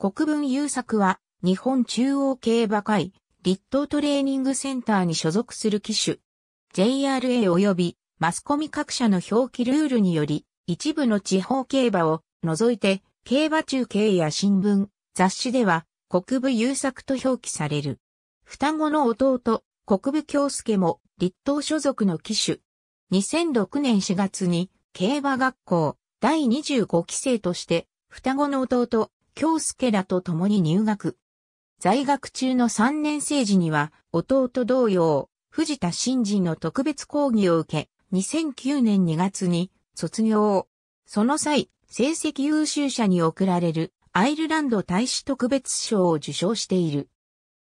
国分優作は、日本中央競馬会、立東トレーニングセンターに所属する機種。JRA 及びマスコミ各社の表記ルールにより、一部の地方競馬を除いて、競馬中継や新聞、雑誌では、国分優作と表記される。双子の弟、国分京介も、立東所属の機種。2006年4月に、競馬学校、第25期生として、双子の弟、京介らと共に入学。在学中の3年生時には、弟同様、藤田新人の特別講義を受け、2009年2月に卒業。その際、成績優秀者に贈られるアイルランド大使特別賞を受賞している。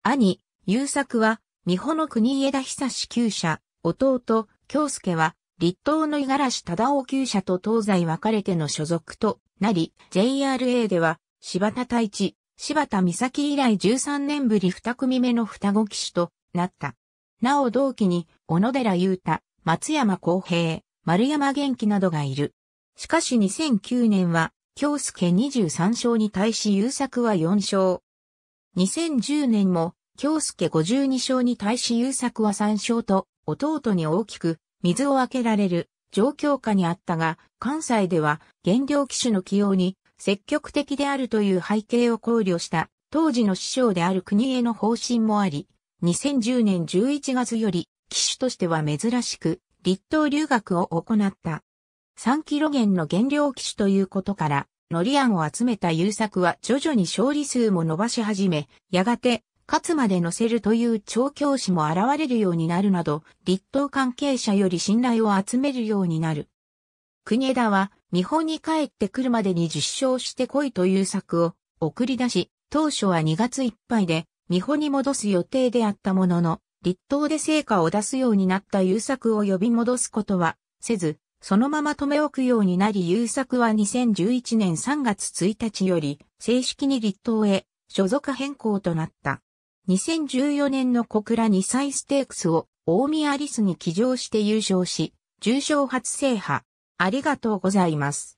兄、優作は、美穂の国枝久志旧社、弟、京介は、立東の五十嵐忠夫旧社と東西分かれての所属となり、JRA では、柴田太一、柴田美咲以来13年ぶり2組目の双子騎手となった。なお同期に、小野寺雄太、松山公平、丸山元気などがいる。しかし2009年は、京介23勝に対し優作は4勝。2010年も、京介52勝に対し優作は3勝と、弟に大きく水をあけられる状況下にあったが、関西では減量騎手の起用に積極的であるという背景を考慮した当時の師匠である国への方針もあり、2010年11月より騎手としては珍しく立東留学を行った。3キロ減の減量騎手ということから、ノリ案を集めた優作は徐々に勝利数も伸ばし始め、やがて、勝つまで乗せるという調教師も現れるようになるなど、立東関係者より信頼を集めるようになる。国枝は、日本に帰ってくるまでに10勝してこいという策を送り出し、当初は2月いっぱいで、美穂に戻す予定であったものの、立党で成果を出すようになった優作を呼び戻すことはせず、そのまま留め置くようになり優作は2011年3月1日より正式に立党へ所属変更となった。2014年の小倉2歳ステークスを大宮アリスに起乗して優勝し、重賞初制覇、ありがとうございます。